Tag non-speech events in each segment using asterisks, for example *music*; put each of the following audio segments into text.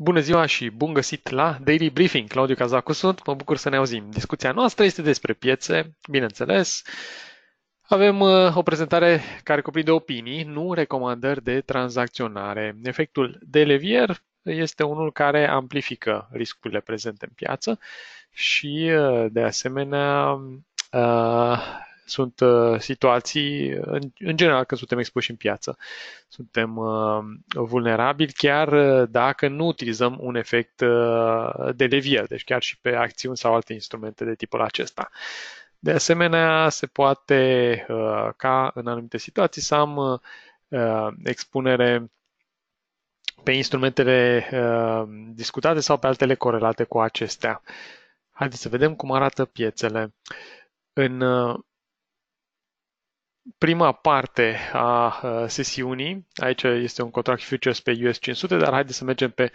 Bună ziua și bun găsit la Daily Briefing. Claudiu Cazacu sunt, mă bucur să ne auzim. Discuția noastră este despre piețe, bineînțeles. Avem uh, o prezentare care cuprinde opinii, nu recomandări de tranzacționare. Efectul de levier este unul care amplifică riscurile prezente în piață și, uh, de asemenea, uh, sunt uh, situații, în, în general, când suntem expuși în piață. Suntem uh, vulnerabili chiar uh, dacă nu utilizăm un efect de levier, deci chiar și pe acțiuni sau alte instrumente de tipul acesta. De asemenea, se poate ca în anumite situații să am expunere pe instrumentele discutate sau pe altele corelate cu acestea. Haideți să vedem cum arată piețele. În prima parte a sesiunii. Aici este un contract futures pe US 500, dar haideți să mergem pe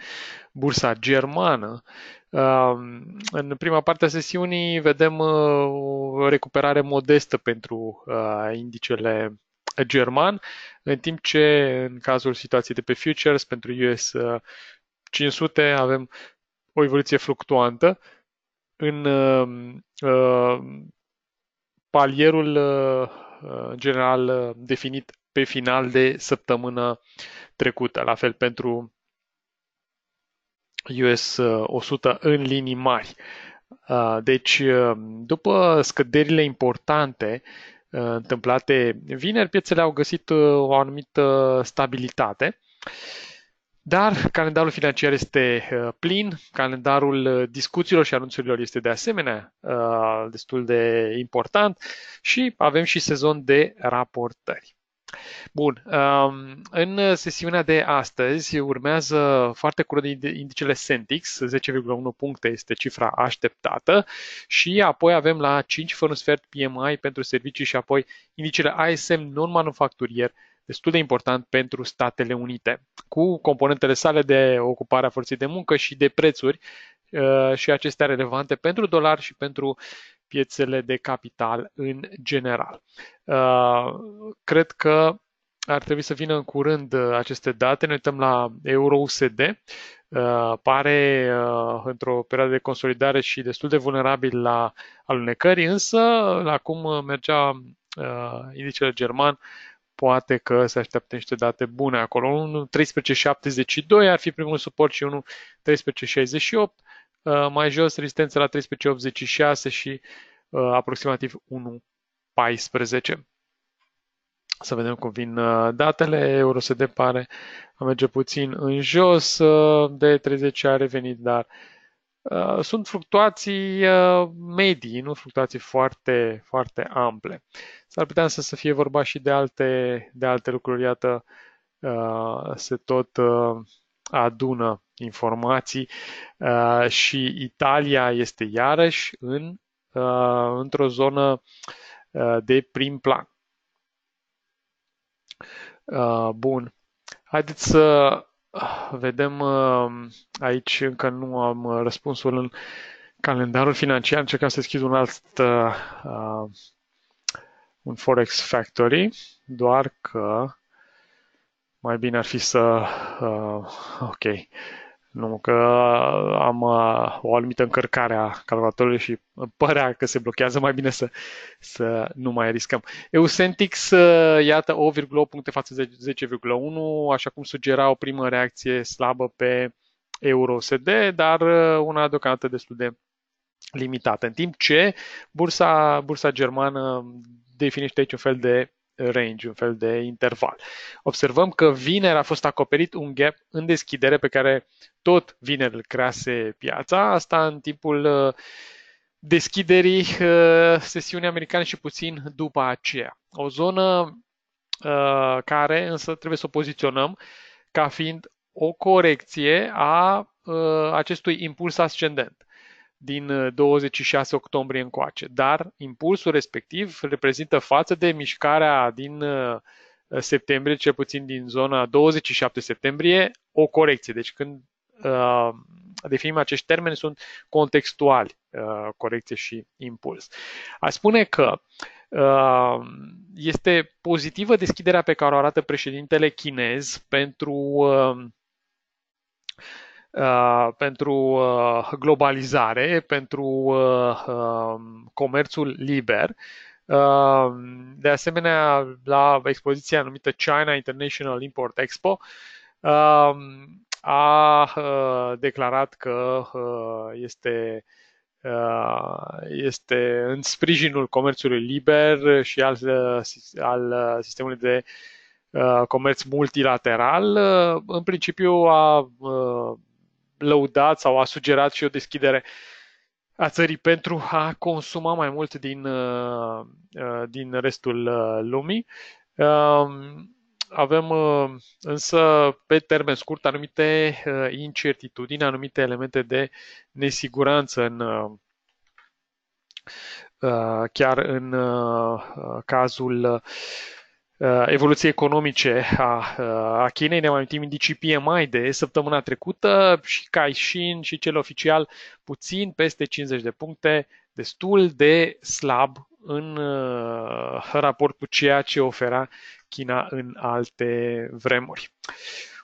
bursa germană. Um, în prima parte a sesiunii vedem uh, o recuperare modestă pentru uh, indicele german, în timp ce în cazul situației de pe futures pentru US 500 uh, avem o evoluție fluctuantă. În palierul în general uh, definit pe final de săptămână trecută. La fel pentru US 100 uh, în linii mari. Uh, deci, după scăderile importante întâmplate vineri, piețele au găsit o anumită stabilitate. Dar calendarul financiar este uh, plin, calendarul uh, discuțiilor și anunțurilor este de asemenea uh, destul de important și avem și sezon de raportări. Bun, um, în sesiunea de astăzi urmează foarte curând indicele Sentix, 10,1 puncte este cifra așteptată și apoi avem la 5 fără sfert PMI pentru servicii și apoi indicele ISM non-manufacturier destul de important pentru Statele Unite, cu componentele sale de ocupare a forței de muncă și de prețuri uh, și acestea relevante pentru dolar și pentru piețele de capital în general. Uh, cred că ar trebui să vină în curând uh, aceste date. Ne uităm la euro-USD. Pare într-o perioadă de consolidare și destul de vulnerabil la alunecări, însă acum mergea indicele german poate că se așteaptă niște date bune acolo. 1.1372 ar fi primul suport și 1.1368. Uh, mai jos rezistența la 1386 și uh, aproximativ 114. Să vedem cum vin uh, datele. Euro se depare a merge puțin în jos, uh, de 30 a revenit, dar uh, Uh, sunt fluctuații uh, medii, nu fluctuații foarte, foarte ample. S-ar putea însă să fie vorba și de alte, de alte lucruri, iată, uh, se tot adună informații și Italia este iarăși în, într-o zonă de prim plan. Bun. Haideți să Ah, vedem uh, aici, încă nu am uh, răspunsul în calendarul financiar, încercăm să deschid un alt uh, uh, un Forex Factory, doar că mai bine ar fi să... Uh, ok, nu, că am uh, o anumită încărcare a calculatorului și uh, părea că se blochează, mai bine să, să nu mai riscăm. Eusentix, uh, iată, 8,8 puncte față de 10,1, așa cum sugera o primă reacție slabă pe EUROSD, dar una deocamdată destul de limitată. În timp ce bursa, bursa germană definește aici un fel de range, un fel de interval. Observăm că vineri a fost acoperit un gap în deschidere pe care tot vineri îl crease piața, asta în timpul uh, deschiderii uh, sesiunii americane și puțin după aceea. O zonă uh, care însă trebuie să o poziționăm ca fiind o corecție a acestui impuls ascendent din 26 uh, octombrie încoace, dar impulsul respectiv reprezintă față de mișcarea din uh, septembrie, cel puțin din zona 27 septembrie, o corecție. Deci când uh, definim acești termeni, sunt contextuali, uh, corecție și impuls. A spune că uh, este pozitivă deschiderea pe care o arată președintele chinez pentru uh, Uh, pentru uh, globalizare, pentru uh, um, comerțul liber. Uh, de asemenea, la expoziția numită China International Import Expo, um, a uh, declarat că este este în sprijinul comerțului liber și al, al sistemului de comerț multilateral. În principiu a lăudat sau a sugerat și o deschidere a țării pentru a consuma mai mult din, uh, uh, din restul uh, lumii. Um, avem însă pe termen scurt anumite incertitudini, anumite elemente de nesiguranță în, chiar în cazul Uh, evoluției economice a, uh, a Chinei. Ne mai amintim indicii PMI de săptămâna trecută și Caixin și cel oficial puțin peste 50 de puncte, destul de slab în uh, raport cu ceea ce ofera China în alte vremuri.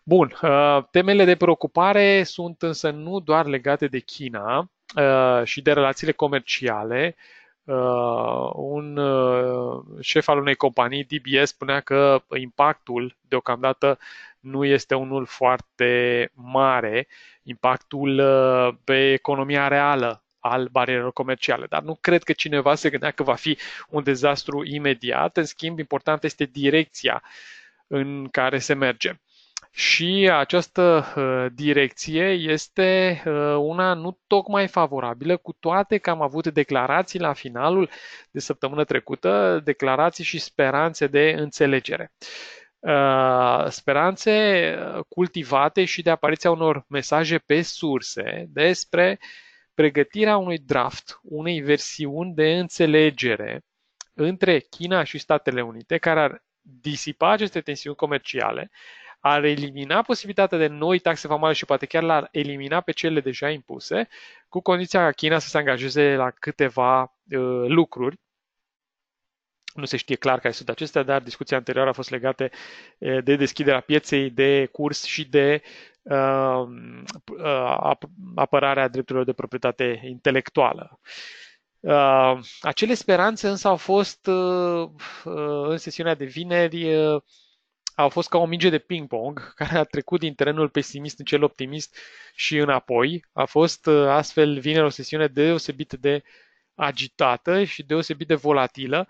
Bun, temele de preocupare sunt însă nu doar legate de China și de relațiile comerciale, Uh, un uh, șef al unei companii, DBS, spunea că impactul deocamdată nu este unul foarte mare, impactul uh, pe economia reală al barierelor comerciale. Dar nu cred că cineva se gândea că va fi un dezastru imediat. În schimb, important este direcția în care se merge și această direcție este una nu tocmai favorabilă, cu toate că am avut declarații la finalul de săptămână trecută, declarații și speranțe de înțelegere. Speranțe cultivate și de apariția unor mesaje pe surse despre pregătirea unui draft, unei versiuni de înțelegere între China și Statele Unite, care ar disipa aceste tensiuni comerciale, ar elimina posibilitatea de noi taxe vamale și poate chiar l-ar elimina pe cele deja impuse, cu condiția ca China să se angajeze la câteva uh, lucruri nu se știe clar care sunt acestea, dar discuția anterioară a fost legată uh, de deschiderea pieței, de curs și de um, uh, apărarea drepturilor de proprietate intelectuală. Uh, acele speranțe însă au fost uh, uh în sesiunea de vineri uh, a fost ca o minge de ping-pong *laughs* care a trecut din terenul pesimist în cel optimist și înapoi. A fost uh, astfel vineri o sesiune deosebit de agitată și deosebit de volatilă,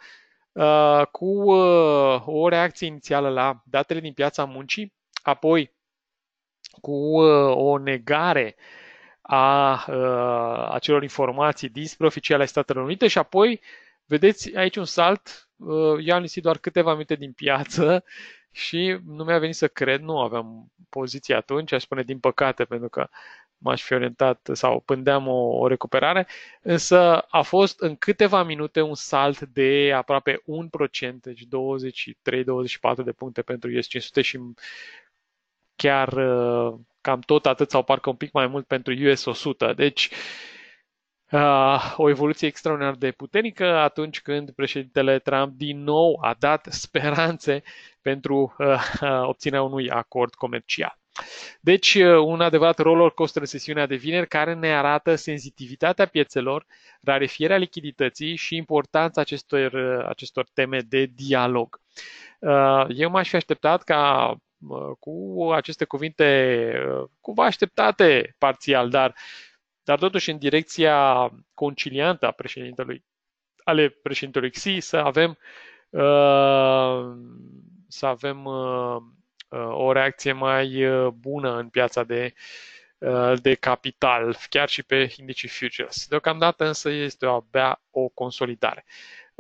uh, cu uh, o reacție inițială la datele din piața muncii, apoi cu o negare a acelor informații dinspre oficiale ai Statelor Unite și apoi, vedeți aici un salt, eu am doar câteva minute din piață și nu mi-a venit să cred, nu aveam poziție atunci, aș spune din păcate, pentru că m-aș fi orientat sau pândeam o, o recuperare, însă a fost în câteva minute un salt de aproape 1%, deci 23-24 de puncte pentru US 500 și chiar uh, cam tot atât sau parcă un pic mai mult pentru US 100. Deci uh, Ah, o evoluție extraordinar de puternică atunci când președintele Trump din nou a dat speranțe *laughs* pentru ah, ah, obținerea unui acord comercial. Deci, un adevărat roller coaster în sesiunea de vineri care ne arată sensitivitatea piețelor, rarefierea lichidității și importanța acestor, acestor teme de dialog. Eu m-aș fi așteptat ca cu aceste cuvinte cumva așteptate parțial, dar dar totuși în direcția conciliantă a președintelui, ale președintelui Xi, să avem, uh, să avem uh, o reacție mai uh, bună în piața de, de capital, chiar și pe indicii futures. Deocamdată însă este abia o consolidare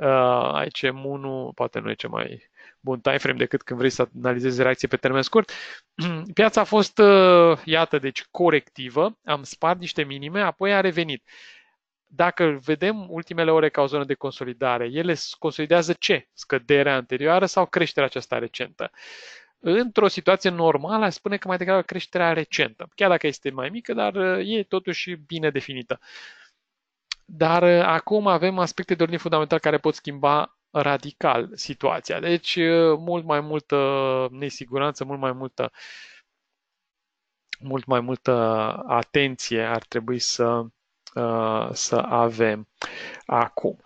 uh, ai CM1, poate nu e ce mai bun timeframe decât când vrei să analizezi reacție pe termen scurt. *clears throat* Piața a fost, uh, iată, deci corectivă, am spart niște minime, apoi a revenit. Dacă vedem ultimele ore ca o zonă de consolidare, ele consolidează ce? Scăderea anterioară sau creșterea aceasta recentă? Într-o situație normală, aș spune că mai degrabă creșterea recentă, chiar dacă este mai mică, dar uh, e totuși bine definită. Uh, dar uh, acum avem aspecte de ordine fundamental care pot schimba radical situația. Deci, uh, mult mai multă nesiguranță, mult mai multă, mult mai multă atenție ar trebui să, uh, să avem acum.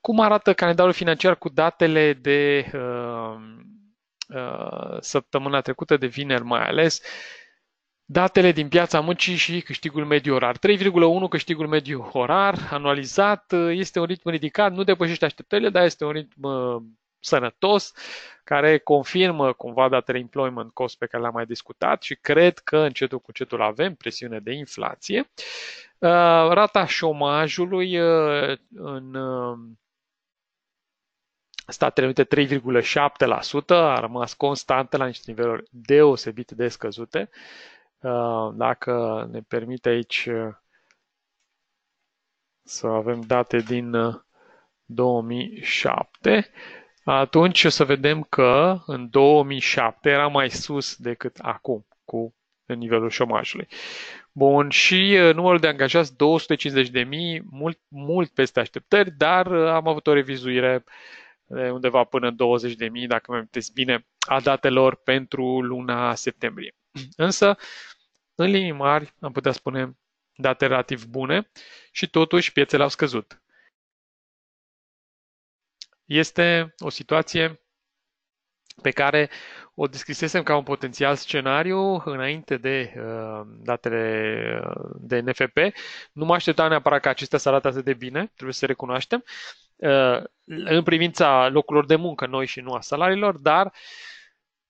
Cum arată calendarul financiar cu datele de săptămâna trecută, de vineri mai ales? Datele din piața muncii și câștigul mediu orar. 3,1 câștigul mediu orar anualizat este un ritm ridicat, nu depășește așteptările, dar este un ritm uh, sănătos, care confirmă cumva datele employment cost pe care le-am mai discutat și cred că încetul cu încetul avem presiune de inflație. Uh, rata șomajului uh, în Statele Unite 3,7% a rămas constantă la niște niveluri deosebit de scăzute. Uh, dacă ne permite aici uh, să avem date din 2007, uh, atunci o să vedem că în 2007 era mai sus decât acum cu nivelul șomajului. Bun, și numărul de angajați 250.000, mult, mult peste așteptări, dar am avut o revizuire de undeva până 20.000, dacă mă amintesc bine, a datelor pentru luna septembrie. *clears throat* Însă, în linii mari, am putea spune date relativ bune și totuși piețele au scăzut. Este o situație pe care o descrisesem ca un potențial scenariu înainte de uh, datele uh, de NFP. Nu mă așteptam neapărat că acestea să arate atât de bine, trebuie să recunoaștem, uh, în privința locurilor de muncă noi și nu a salariilor, dar uh,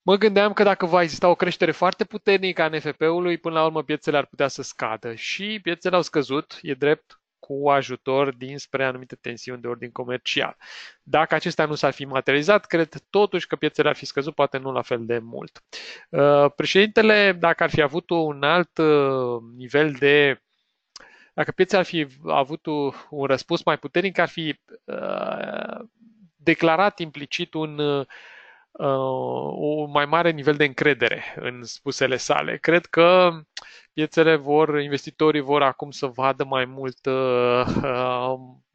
Mă gândeam că dacă va exista o creștere foarte puternică a NFP-ului, până la urmă piețele ar putea să scadă. Și piețele au scăzut, e drept, cu ajutor dinspre anumite tensiuni de ordin comercial. Dacă acestea nu s-ar fi materializat, cred totuși că piețele ar fi scăzut, poate nu la fel de mult. Uh, președintele, dacă ar fi avut un alt uh, nivel de dacă piețele ar fi avut un răspuns mai puternic, ar fi uh, declarat implicit un un uh, mai mare nivel de încredere în spusele sale. Cred că piețele vor, investitorii vor acum să vadă mai mult, uh, uh,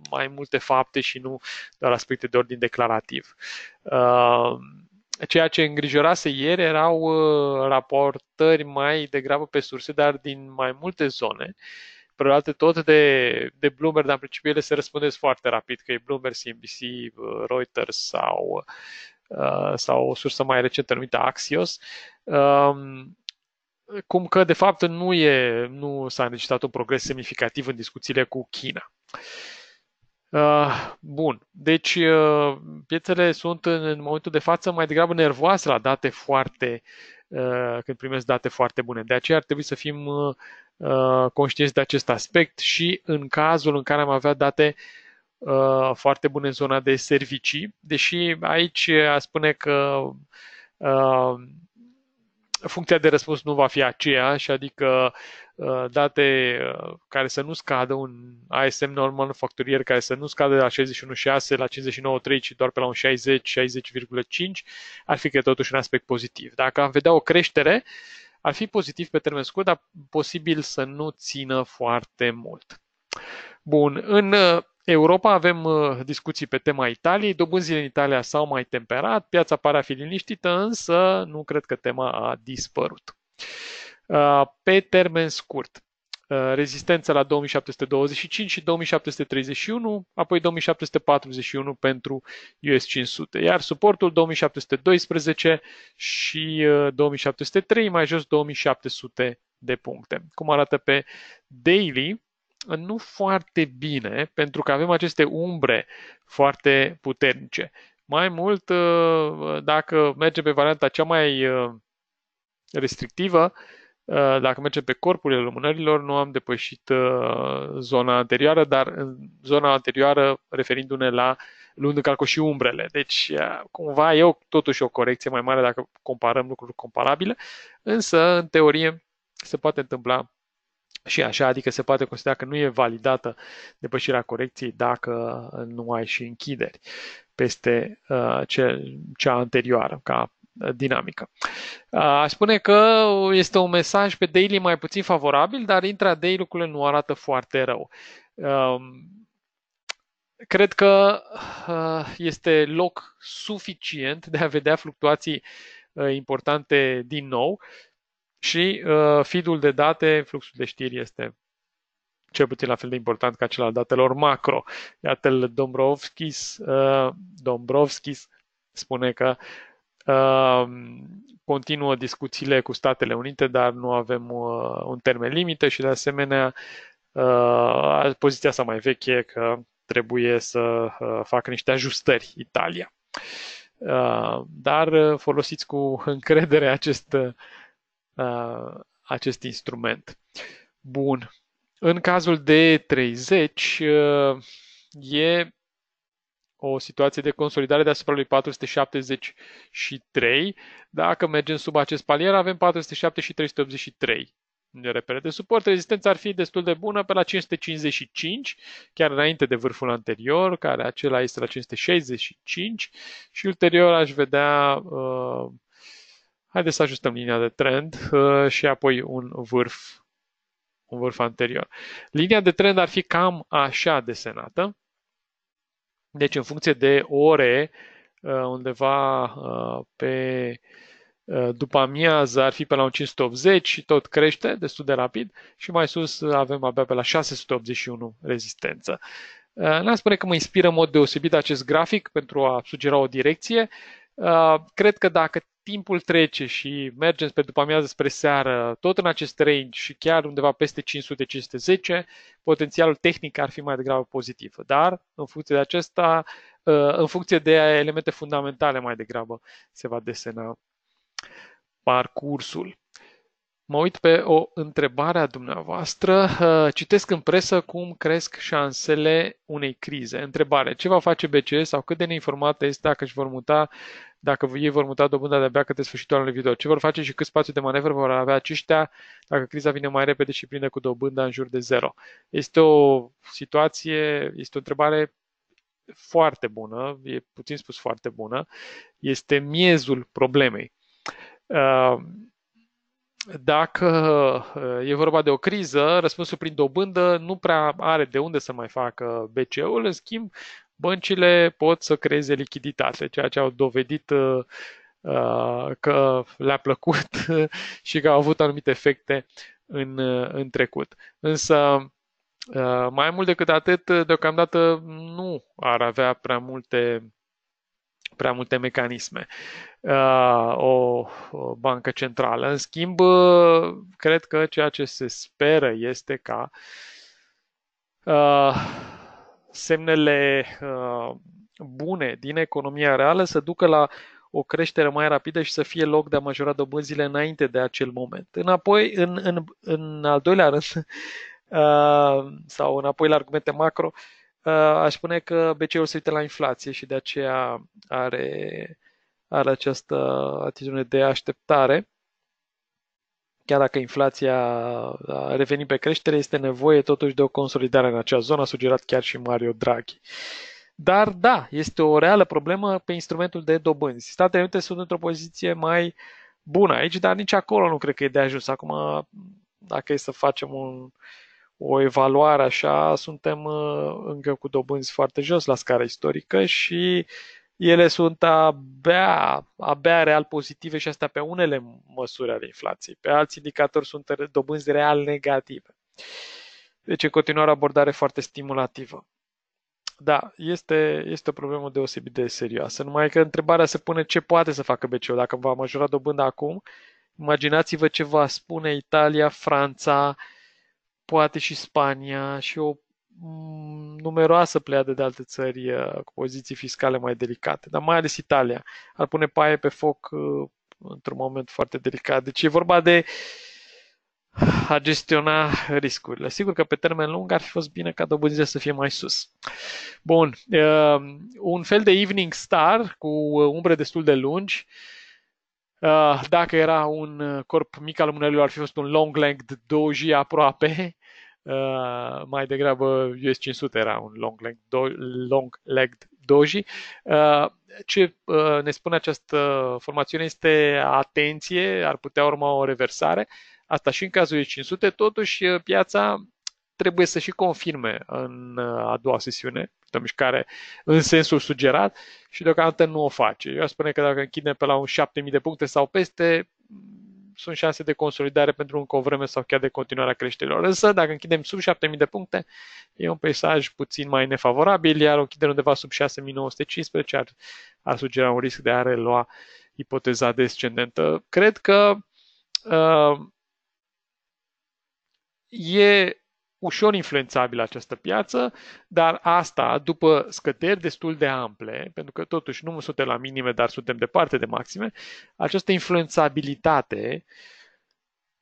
mai multe fapte și nu doar aspecte de ordin declarativ. Ceea ce îngrijorase ieri erau raportări mai degrabă pe surse, dar din mai multe zone preluate tot de, de Bloomberg, dar în principiu ele se răspândesc foarte rapid, că e Bloomberg, CNBC, Reuters sau uh, Uh, sau o sursă mai recentă numită Axios, um, cum că, de fapt, nu, e, nu s-a înregistrat un progres semnificativ în discuțiile cu China. Uh, bun, deci uh, piețele sunt în momentul de față mai degrabă nervoase la date foarte, când primesc date foarte bune. De aceea ar trebui să fim conștienți de acest aspect și în cazul în care am avea date uh, Uh, foarte bun în zona de servicii, deși aici uh, a spune că uh, funcția de răspuns nu va fi aceeași, adică uh, date uh, care să nu scadă, un ASM normal facturier care să nu scadă de la 61,6 la 59,3, ci doar pe la un 60, 60,5, ar fi că totuși un aspect pozitiv. Dacă am vedea o creștere, ar fi pozitiv pe termen scurt, dar posibil să nu țină foarte mult. Bun, în Europa avem uh, discuții pe tema Italiei, dobânzile în Italia s-au mai temperat, piața pare a fi liniștită, însă nu cred că tema a dispărut. Uh, pe termen scurt, uh, rezistența la 2725 și 2731, apoi 2741 pentru US 500, iar suportul 2712 și 2703, mai jos 2700 de puncte. Cum arată pe daily, nu foarte bine, pentru că avem aceste umbre foarte puternice. Mai mult, ă, dacă mergem pe varianta cea mai ă, restrictivă, ă, dacă mergem pe corpurile lumânărilor, nu am depășit zona anterioară, dar în zona anterioară referindu-ne la luând în calcul și umbrele. Deci, cumva e o, totuși o corecție mai mare dacă comparăm lucruri comparabile, însă, în teorie, se poate întâmpla și așa, adică se poate considera că nu e validată depășirea corecției dacă nu ai și închideri peste uh, ce, cea anterioară, ca dinamică. Uh, aș spune că este un mesaj pe daily mai puțin favorabil, dar intraday lucrurile nu arată foarte rău. Um, cred că uh, este loc suficient de a vedea fluctuații uh, importante din nou și uh, feed-ul de date, fluxul de știri este cel puțin la fel de important ca cel al datelor macro. Iată, Dombrovskis, uh, Dombrovskis spune că uh, continuă discuțiile cu Statele Unite, dar nu avem uh, un termen limită și, de asemenea, uh, poziția sa mai veche că trebuie să uh, facă niște ajustări Italia. Uh, dar uh, folosiți cu încredere acest uh, Uh, acest instrument. Bun. În cazul de 30 uh, e o situație de consolidare deasupra lui 473. Dacă mergem sub acest palier, avem 407 și 383 de repere de suport. Rezistența ar fi destul de bună pe la 555, chiar înainte de vârful anterior, care acela este la 565 și ulterior aș vedea uh, Haideți să ajustăm linia de trend uh, și apoi un vârf, un vârf anterior. Linia de trend ar fi cam așa desenată. Deci în funcție de ore, uh, undeva uh, pe după amiază ar fi pe la un 580 și tot crește destul de rapid și mai sus avem abia pe la 681 rezistență. N-am spune că mă inspiră în mod deosebit acest grafic pentru a sugera o direcție, Uh, cred că dacă timpul trece și mergem spre după amiază spre seară, tot în acest range și chiar undeva peste 500-510, potențialul tehnic ar fi mai degrabă pozitiv. Dar, în funcție de acesta, uh, în funcție de elemente fundamentale mai degrabă se va desena parcursul mă uit pe o întrebare a dumneavoastră. Uh, citesc în presă cum cresc șansele unei crize. Întrebare. Ce va face BCE sau cât de neinformată este dacă își vor muta dacă ei vor muta dobânda de-abia către sfârșitul anului viitor. Ce vor face și cât spațiu de manevră vor avea aceștia dacă criza vine mai repede și prinde cu dobânda în jur de zero? Este o situație, este o întrebare foarte bună, e puțin spus foarte bună, este miezul problemei. Uh, dacă uh, e vorba de o criză, răspunsul prin dobândă nu prea are de unde să mai facă BCE-ul, în schimb, băncile pot să creeze lichiditate, ceea ce au dovedit uh, uh, că le-a plăcut *laughs* și că au avut anumite efecte în, în trecut. Însă, mai mult decât atât, deocamdată nu ar avea prea multe prea multe mecanisme, uh, o, o bancă centrală. În schimb, uh, cred că ceea ce se speră este ca uh, semnele bune din economia reală să ducă la o creștere mai rapidă și să fie loc de a majora dobânzile înainte de acel moment. Înapoi, în, în, în al doilea rând, *laughs* sau înapoi la argumente macro, uh, Uh, aș spune că BCE-ul se uită la inflație și de aceea are, are această atitudine de așteptare. Chiar dacă inflația a revenit pe creștere, este nevoie totuși de o consolidare în acea zonă, a sugerat chiar și Mario Draghi. Dar da, este o reală problemă pe instrumentul de dobânzi. Statele Unite sunt într-o poziție mai bună aici, dar nici acolo nu cred că e de ajuns. Acum, dacă e să facem un, uh, o evaluare așa, suntem uh, încă cu dobânzi foarte jos la scară istorică și ele sunt abia, abia real pozitive și astea pe unele măsuri ale inflației. Pe alți indicatori sunt dobânzi real negative. Deci, în continuare, abordare foarte stimulativă. Da, este, este o problemă deosebit de serioasă. Numai că întrebarea se pune ce poate să facă BCE dacă va majora dobânda acum. Imaginați-vă ce va spune Italia, Franța, uh, poate și Spania și o mm, numeroasă pleadă de alte țări uh, cu poziții fiscale mai delicate, dar mai ales Italia. Ar pune paie pe foc uh, într-un moment foarte delicat. Deci e vorba de a gestiona riscurile. Sigur că pe termen lung ar fi fost bine ca dobândirea să fie mai sus. Bun, uh, un fel de evening star cu umbre destul de lungi. Dacă era un corp mic al lumânărilor, ar fi fost un long length doji aproape Uh, mai degrabă US 500 era un long leg, do, long legged doji. Uh, ce uh, ne spune această formațiune este atenție, ar putea urma o reversare. Asta și în cazul US 500, totuși uh, piața trebuie să și confirme în uh, a doua sesiune, de mișcare în sensul sugerat și deocamdată nu o face. Eu aș spune că dacă închide pe la un 7000 de puncte sau peste, sunt șanse de consolidare pentru încă o vreme sau chiar de continuarea creșterilor. Însă, dacă închidem sub 7.000 de puncte, e un peisaj puțin mai nefavorabil, iar o închidere undeva sub 6.915 ar, ar sugera un risc de a relua ipoteza descendentă. Cred că uh, e ușor influențabilă această piață, dar asta după scăderi destul de ample, pentru că totuși nu suntem la minime, dar suntem departe de maxime, această influențabilitate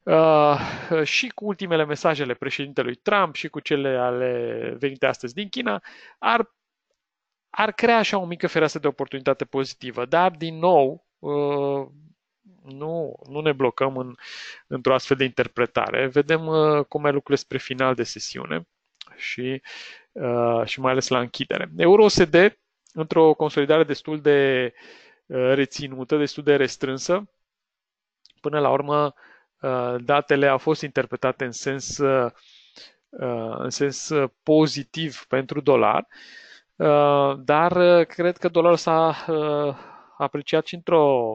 Uh, și cu ultimele mesajele președintelui Trump și cu cele ale venite astăzi din China, ar, ar crea așa o mică fereastră de oportunitate pozitivă. Dar, din nou, uh, nu, nu ne blocăm în, într-o astfel de interpretare. Vedem uh, cum mai lucrurile spre final de sesiune și, uh, și mai ales la închidere. Euro-OSD, într-o consolidare destul de uh, reținută, destul de restrânsă, până la urmă uh, datele au fost interpretate în sens, uh, uh în sens uh, pozitiv pentru dolar, uh, dar cred că dolarul s-a apreciat și într-o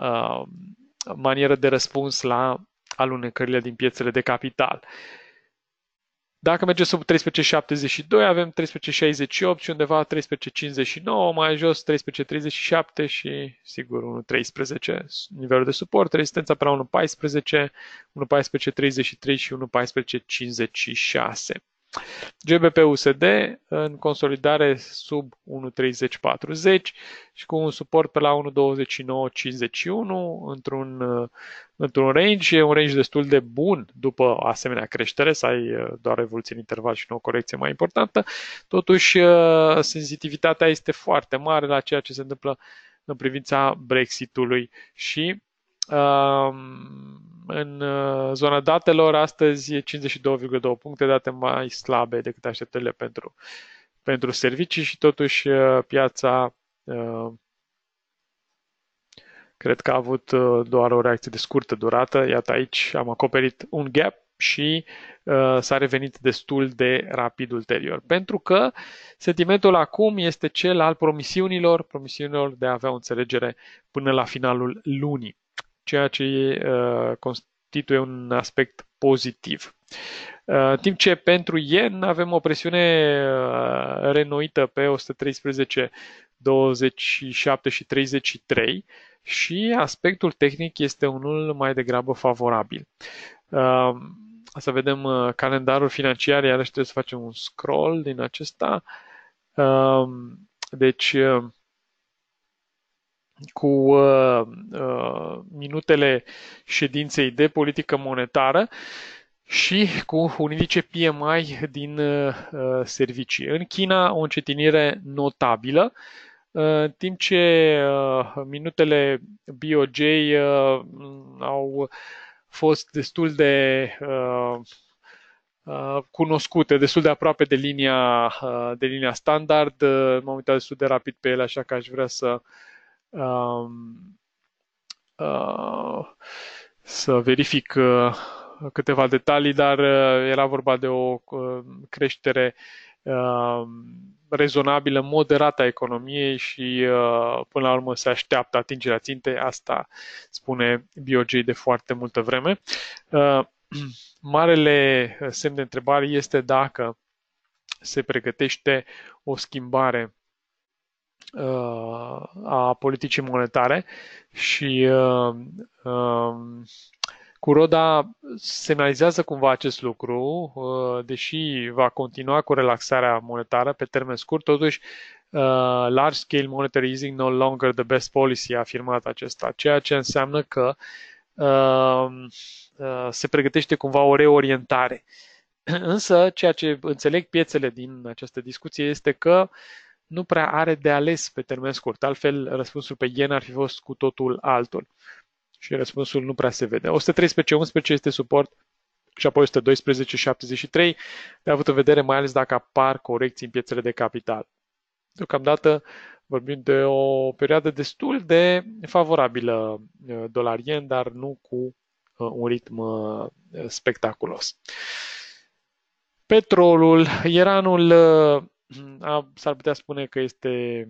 Uh, manieră de răspuns la alunecările din piețele de capital. Dacă merge sub 13,72 avem 13,68 și undeva 13,59, mai jos 13,37 și sigur 1,13 nivelul de suport, rezistența pe la 1,14, 1,14,33 și 1,14,56. GBP-USD în consolidare sub 1.3040 și cu un suport pe la 1.2951 într-un, uh, într-un range. E un range destul de bun după asemenea creștere, să ai uh, doar evoluție în interval și nu o corecție mai importantă. Totuși, uh, sensitivitatea este foarte mare la ceea ce se întâmplă în privința Brexitului și în uh, zona datelor, astăzi 52,2 puncte, date mai slabe decât așteptările pentru, pentru servicii și totuși uh, piața uh, cred că a avut doar o reacție de scurtă durată. Iată aici am acoperit un gap și s-a revenit destul de rapid ulterior. Pentru că sentimentul acum este cel al promisiunilor, promisiunilor de a avea o înțelegere până la finalul lunii ceea ce uh, constituie un aspect pozitiv. Uh, în timp ce pentru yen avem o presiune uh, renoită pe 113, 27 și 33 și aspectul tehnic este unul mai degrabă favorabil. Să vedem calendarul financiar, iarăși trebuie să facem un scroll din acesta. Deci, cu uh, uh, minutele ședinței de politică monetară și cu un indice PMI din uh, uh, servicii. În China, o încetinire notabilă, uh, în timp ce uh, minutele BOJ au fost destul de cunoscute, destul de aproape de linia, de linia standard. M-am uitat destul de rapid pe ele, așa că aș vrea să Um, uh, să verific uh, câteva detalii, dar uh, era vorba de o creștere um, rezonabilă, moderată a economiei și până la urmă se așteaptă atingerea țintei. Asta spune BOJ de foarte multă vreme. *clears throat* Marele semn de întrebare este dacă se pregătește o schimbare Uh, a politicii monetare și uh, um, cu Roda semnalizează cumva acest lucru, uh, deși va continua cu relaxarea monetară pe termen scurt, totuși large scale monetary easing no longer the best policy, a afirmat acesta, ceea ce înseamnă că um, se pregătește cumva o reorientare. *clears throat* Însă, ceea ce înțeleg piețele din această discuție este că uh, nu prea are de ales pe termen scurt. Altfel, răspunsul pe yen ar fi fost cu totul altul. Și răspunsul nu prea se vede. 113-11 este suport și apoi 112.73, de avut în vedere mai ales dacă apar corecții în piețele de capital. Deocamdată vorbim de o perioadă destul de favorabilă uh, dolarien, dar nu cu uh, un ritm uh, spectaculos. Petrolul Iranul, *clears throat* a, s-ar putea spune că este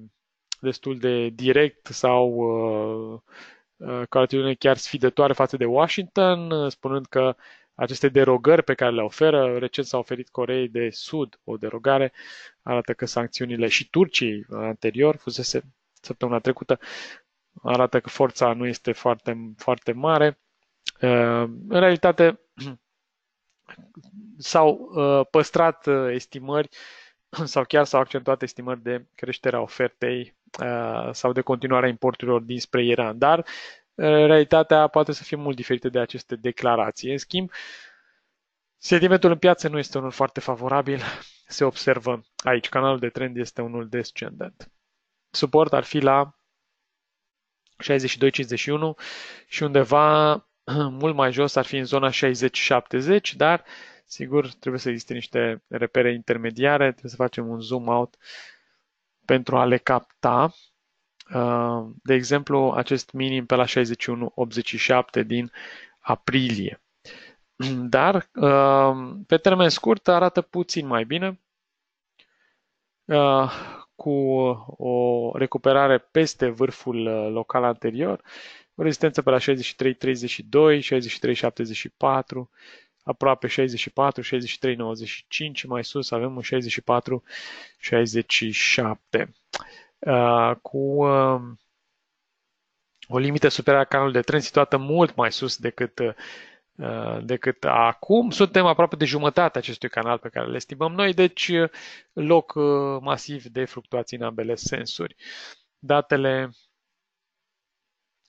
destul de direct sau uh, uh, cu atitudine chiar sfidătoare față de Washington, uh, spunând că aceste derogări pe care le oferă, recent s-a oferit Coreei de Sud o derogare, arată că sancțiunile și Turciei uh, anterior fusese săptămâna trecută, arată că forța nu este foarte, foarte mare. Uh, în realitate *clears throat* s-au păstrat estimări *clears throat* sau chiar s-au accentuat estimări de creșterea ofertei uh, sau de continuarea importurilor dinspre Iran. Dar uh, realitatea poate să fie mult diferită de aceste declarații. În schimb, sentimentul în piață nu este unul foarte favorabil. *clears throat* Se observă aici. Canalul de trend este unul descendent. Suport ar fi la 62-51 și undeva *clears throat* mult mai jos ar fi în zona 60-70, dar uh, Sigur, trebuie să existe niște repere intermediare, trebuie să facem un zoom out pentru a le capta. Uh, de exemplu, acest minim pe la 61.87 din aprilie. Dar, uh, pe termen scurt, arată puțin mai bine, uh, cu o recuperare peste vârful local anterior, o rezistență pe la 63.32, 63.74, aproape 64, 63, 95, mai sus avem un 64, 67. Uh, cu uh, o limită superioară a canalului de tren situată mult mai sus decât uh, decât acum. Suntem aproape de jumătatea acestui canal pe care le estimăm noi, deci uh, loc uh, masiv de fluctuații în ambele sensuri. Datele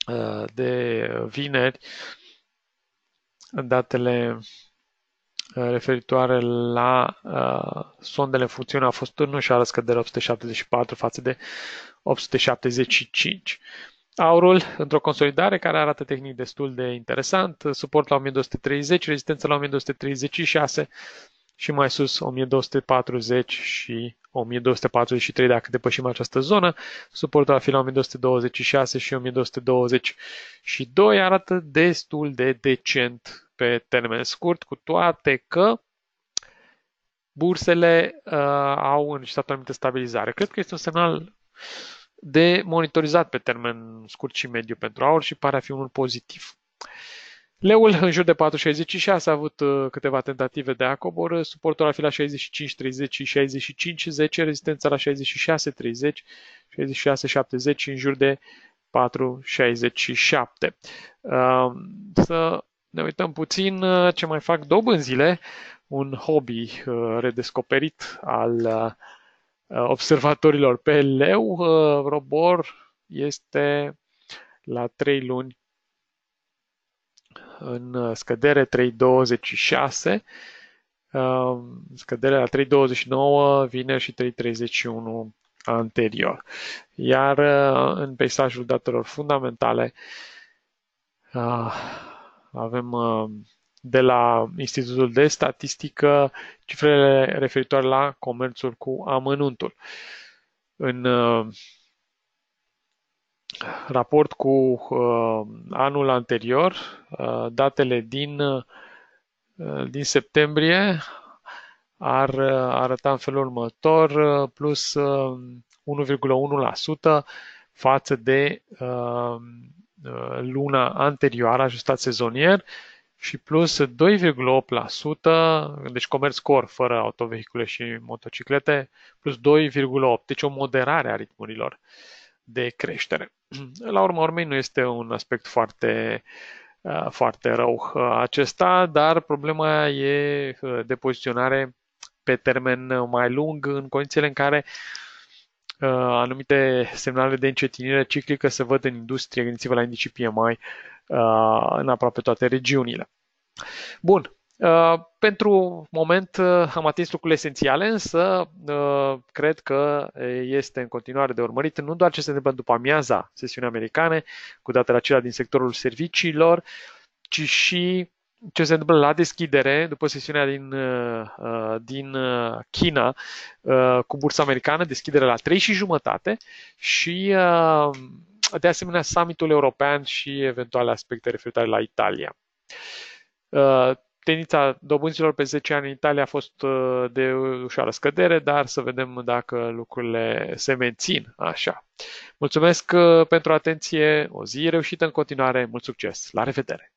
uh, de vineri, datele Uh, referitoare la uh, sondele în funcțiune a fost turnul și a scădere 874 față de 875. Aurul, într-o consolidare care arată tehnic destul de interesant, suport la 1230, rezistență la 1236 și mai sus 1240 și 1243 dacă depășim această zonă. Suportul va fi la 1226 și 1222, arată destul de decent pe termen scurt, cu toate că bursele uh, au înregistrat o anumită stabilizare. Cred că este un semnal de monitorizat pe termen scurt și mediu pentru aur și pare a fi unul pozitiv. Leul în jur de 4,66 a avut uh, câteva tentative de a suportul ar fi la 65, 30 și 65, 10, rezistența la 66, 30, 66, 70 și în jur de 4,67. Uh, să ne uităm puțin uh, ce mai fac dobânzile, un hobby uh, redescoperit al uh, observatorilor pe leu. Robor este la 3 luni în scădere 326 scăderea la 3.29 vine și 3.31 anterior. Iar în peisajul datelor fundamentale avem uh, de la Institutul de Statistică cifrele referitoare la comerțul cu amănuntul. În uh, raport cu uh, anul anterior, datele din, din septembrie ar arăta în felul următor, plus 1,1% față de Uh, luna anterioară, ajustat sezonier, și plus 2,8%, deci comerț core fără autovehicule și motociclete, plus 2,8%, deci o moderare a ritmurilor de creștere. *clears throat* La urma urmei nu este un aspect foarte, uh, foarte rău uh, acesta, dar problema e de poziționare pe termen mai lung în condițiile în care uh, Uh, anumite semnale de încetinire ciclică se văd în industrie, gândiți-vă la indicii PMI uh, în aproape toate regiunile. Bun, uh, pentru moment am atins lucrurile esențiale, însă cred că este în continuare de urmărit nu doar ce se întâmplă după amiaza sesiunii americane, cu datele acelea din sectorul serviciilor, ci și ce se întâmplă la deschidere, după sesiunea din, uh, uh, din uh, China cu bursa americană, deschidere la 3 și jumătate și de asemenea summitul european și eventuale aspecte referitoare la Italia. Tenița dobânzilor pe 10 ani în Italia a fost de ușoară scădere, dar să vedem dacă lucrurile se mențin așa. Mulțumesc pentru atenție, o zi reușită în continuare, mult succes, la revedere!